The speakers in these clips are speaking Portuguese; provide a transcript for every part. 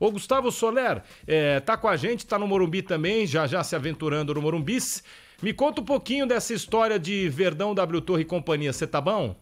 O Gustavo Soler está é, com a gente, está no Morumbi também, já já se aventurando no Morumbi. Me conta um pouquinho dessa história de Verdão, W Torre e companhia. Você tá bom?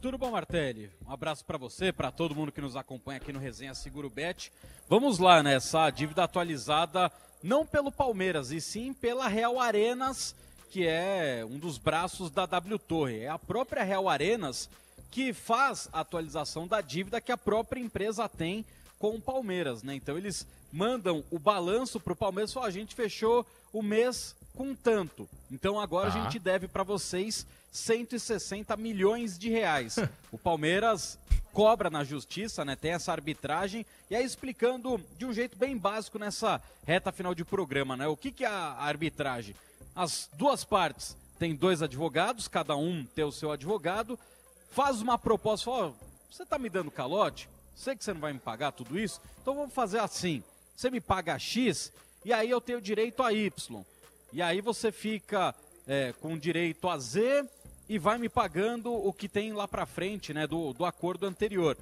Tudo bom, Martelli? Um abraço para você, para todo mundo que nos acompanha aqui no Resenha Seguro Bet. Vamos lá nessa né? dívida atualizada, não pelo Palmeiras, e sim pela Real Arenas, que é um dos braços da W Torre. É a própria Real Arenas que faz a atualização da dívida que a própria empresa tem com o Palmeiras, né? Então eles mandam o balanço para o Palmeiras, só a gente fechou o mês com tanto. Então agora ah. a tá. gente deve para vocês 160 milhões de reais. o Palmeiras cobra na justiça, né? Tem essa arbitragem e aí explicando de um jeito bem básico nessa reta final de programa, né? O que que é a arbitragem? As duas partes têm dois advogados, cada um tem o seu advogado, faz uma proposta, fala, oh, você está me dando calote? Sei que você não vai me pagar tudo isso, então vamos fazer assim. Você me paga X e aí eu tenho direito a Y. E aí você fica é, com direito a Z e vai me pagando o que tem lá para frente, né, do, do acordo anterior.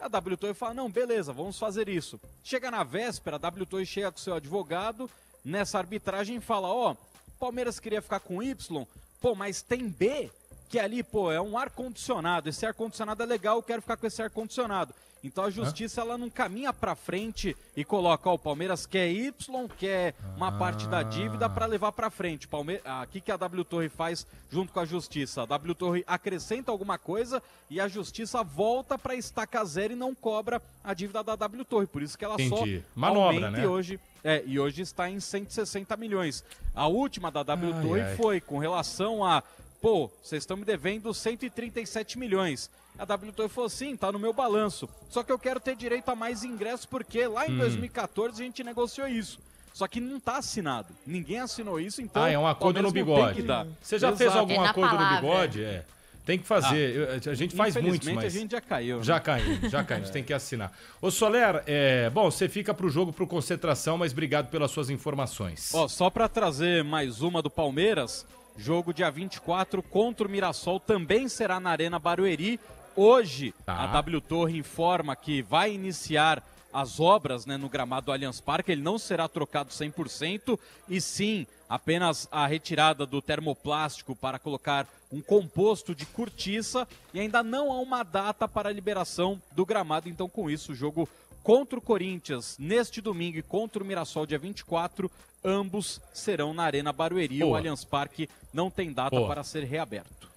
A WTO fala: não, beleza, vamos fazer isso. Chega na véspera, a WTO chega com seu advogado nessa arbitragem e fala: ó, oh, Palmeiras queria ficar com Y, pô, mas tem B que é ali, pô, é um ar-condicionado, esse ar-condicionado é legal, eu quero ficar com esse ar-condicionado. Então a justiça, ela não caminha para frente e coloca, ó, o Palmeiras quer Y, quer uma parte da ah. dívida para levar para frente. Palme... Aqui ah, que a W Torre faz junto com a justiça. A W Torre acrescenta alguma coisa e a justiça volta para estaca zero e não cobra a dívida da W Torre. Por isso que ela Entendi. só Manobra, aumenta né? hoje é, e hoje está em 160 milhões. A última da W Torre foi com relação a pô, vocês estão me devendo 137 milhões. A WTO falou, sim, tá no meu balanço. Só que eu quero ter direito a mais ingressos, porque lá em hum. 2014 a gente negociou isso. Só que não está assinado. Ninguém assinou isso, então. Ah, é um acordo no bigode. Você já Exato. fez algum é acordo palavra. no bigode? É. Tem que fazer. Ah, a gente faz muitos, mas. A gente já caiu. Né? Já caiu, já caiu. a gente tem que assinar. Ô Soler, é... bom, você fica pro jogo pro concentração, mas obrigado pelas suas informações. Ó, só para trazer mais uma do Palmeiras. Jogo dia 24 contra o Mirassol também será na Arena Barueri. Hoje, tá. a W Torre informa que vai iniciar as obras né, no gramado do Allianz Parque. Ele não será trocado 100% e sim apenas a retirada do termoplástico para colocar um composto de cortiça. E ainda não há uma data para a liberação do gramado. Então, com isso, o jogo contra o Corinthians neste domingo e contra o Mirassol dia 24, ambos serão na Arena Barueri. Boa. O Allianz Parque não tem data Boa. para ser reaberto.